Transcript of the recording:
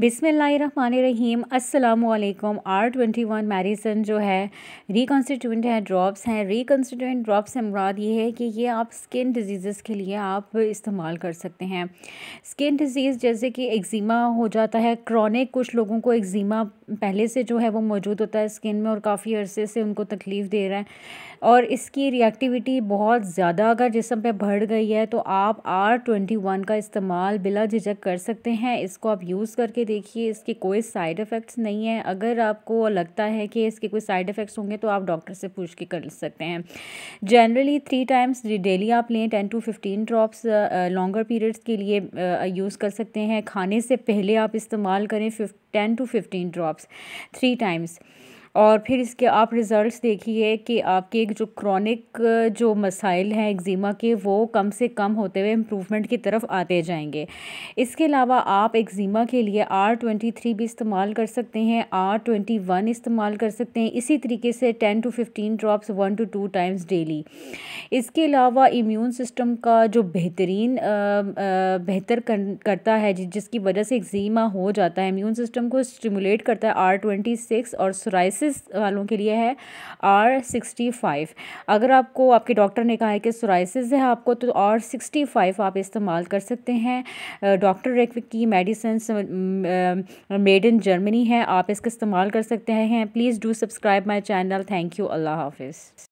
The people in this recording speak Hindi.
बिसमीम असलम आर ट्वेंटी वन मैरिसन जो है रिकॉन्स्टिट्यूंट है ड्रॉप्स हैं रिकॉन्स्टिट्यूंट ड्रॉप्स से मुराद ये है कि ये आप स्किन डिजीज़ के लिए आप इस्तेमाल कर सकते हैं स्किन डिजीज़ जैसे कि एक्जिमा हो जाता है क्रॉनिक कुछ लोगों को एक्जिमा पहले से जो है वो मौजूद होता है स्किन में और काफ़ी अरसे से उनको तकलीफ़ दे रहा है और इसकी रिएक्टिविटी बहुत ज़्यादा अगर जिसम पे बढ़ गई है तो आप आर ट्वेंटी वन का इस्तेमाल बिला झिझक कर सकते हैं इसको आप यूज़ करके देखिए इसके कोई साइड इफ़ेक्ट्स नहीं है अगर आपको लगता है कि इसके कोई साइड इफ़ेक्ट्स होंगे तो आप डॉक्टर से पूछ के कर सकते हैं जनरली थ्री टाइम्स डेली आप लें ten to fifteen drops longer periods के लिए यूज़ कर सकते हैं खाने से पहले आप इस्तेमाल करें ten to fifteen drops three times और फिर इसके आप रिज़ल्ट्स देखिए कि आपके जो क्रॉनिक जो मसाइल हैं एक्जिमा के वो कम से कम होते हुए इम्प्रूवमेंट की तरफ आते जाएंगे इसके अलावा आप एक्जिमा के लिए आर ट्वेंटी थ्री भी इस्तेमाल कर सकते हैं आर ट्वेंटी वन इस्तेमाल कर सकते हैं इसी तरीके से ten to fifteen drops one two two times daily इसके अलावा इम्यून सिस्टम का जो बेहतरीन बेहतर कर, करता है जिसकी वजह से एक्जिमा हो जाता है इम्यून सिस्टम को स्टिमुलेट करता है आर ट्वेंटी सिक्स और सराइस सोरायसिस वालों के लिए है आर सिक्सटी फाइव अगर आपको आपके डॉक्टर ने कहा है कि सोरायसिस है आपको तो आर सिक्सटी फाइव आप इस्तेमाल कर सकते हैं डॉक्टर रेक की मेडिसिन मेड इन जर्मनी है आप इसका इस्तेमाल कर सकते हैं please do subscribe my channel thank you अल्लाह हाफिज़